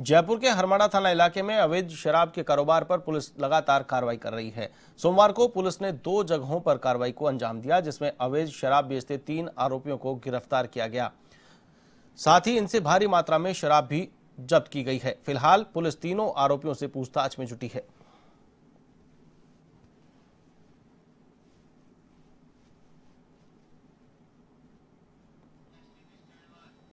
जयपुर के हरमाड़ा थाना इलाके में अवैध शराब के कारोबार पर पुलिस लगातार कार्रवाई कर रही है सोमवार को पुलिस ने दो जगहों पर कार्रवाई को अंजाम दिया जिसमें अवैध शराब बेचते तीन आरोपियों को गिरफ्तार किया गया साथ ही इनसे भारी मात्रा में शराब भी जब्त की गई है फिलहाल पुलिस तीनों आरोपियों से पूछताछ में जुटी है